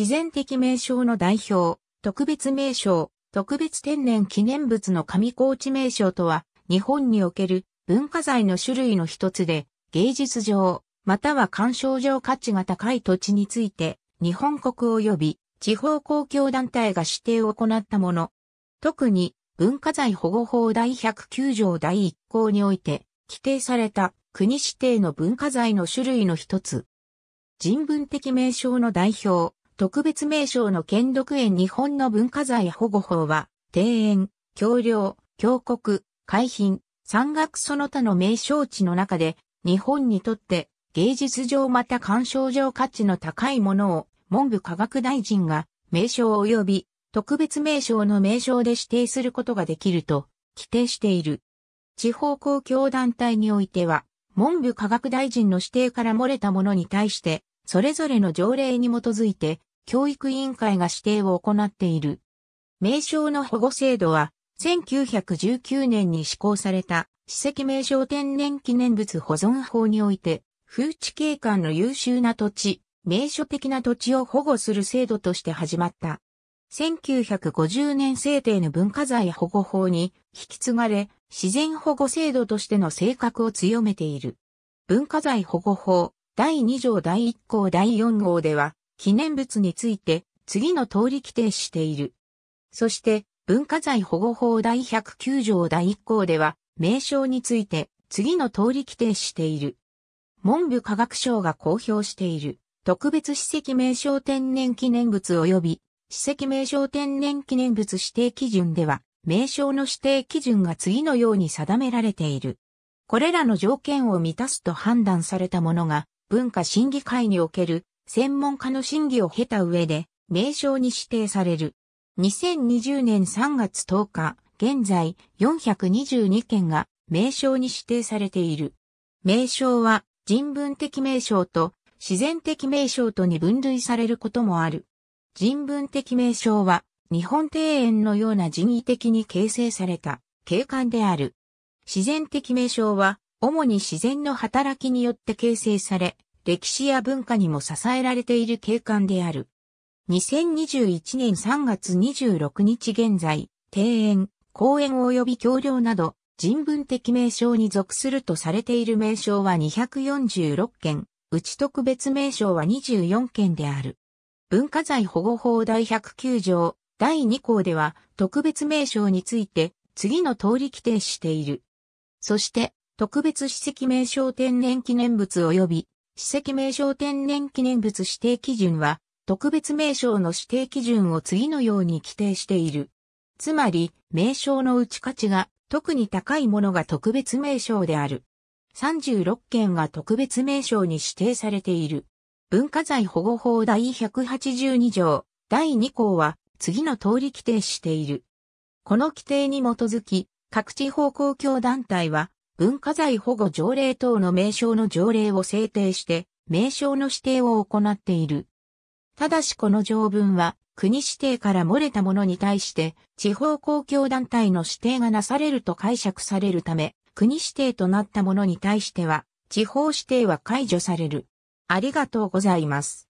自然的名称の代表、特別名称、特別天然記念物の上高地名称とは、日本における文化財の種類の一つで、芸術上、または鑑賞上価値が高い土地について、日本国及び地方公共団体が指定を行ったもの。特に、文化財保護法第109条第1項において、規定された国指定の文化財の種類の一つ。人文的名称の代表、特別名称の兼六園日本の文化財保護法は、庭園、橋梁、峡谷、海浜、山岳その他の名称地の中で、日本にとって芸術上また鑑賞上価値の高いものを文部科学大臣が名称及び特別名称の名称で指定することができると規定している。地方公共団体においては、文部科学大臣の指定から漏れたものに対して、それぞれの条例に基づいて教育委員会が指定を行っている。名称の保護制度は、1919年に施行された、史跡名称天然記念物保存法において、風地景観の優秀な土地、名所的な土地を保護する制度として始まった。1950年制定の文化財保護法に引き継がれ、自然保護制度としての性格を強めている。文化財保護法第2条第1項第4号では、記念物について次の通り規定している。そして文化財保護法第109条第1項では名称について次の通り規定している。文部科学省が公表している特別史跡名称天然記念物及び史跡名称天然記念物指定基準では名称の指定基準が次のように定められている。これらの条件を満たすと判断されたものが文化審議会における専門家の審議を経た上で、名称に指定される。2020年3月10日、現在422件が名称に指定されている。名称は人文的名称と自然的名称とに分類されることもある。人文的名称は日本庭園のような人為的に形成された景観である。自然的名称は主に自然の働きによって形成され、歴史や文化にも支えられている景観である。2021年3月26日現在、庭園、公園及び橋梁など、人文的名称に属するとされている名称は246件、うち特別名称は24件である。文化財保護法第109条、第2項では、特別名称について、次の通り規定している。そして、特別史跡名称天然記念物及び史跡名称天然記念物指定基準は、特別名称の指定基準を次のように規定している。つまり、名称のうち価値が特に高いものが特別名称である。36件が特別名称に指定されている。文化財保護法第182条第2項は次の通り規定している。この規定に基づき、各地方公共団体は文化財保護条例等の名称の条例を制定して、名称の指定を行っている。ただしこの条文は、国指定から漏れたものに対して、地方公共団体の指定がなされると解釈されるため、国指定となったものに対しては、地方指定は解除される。ありがとうございます。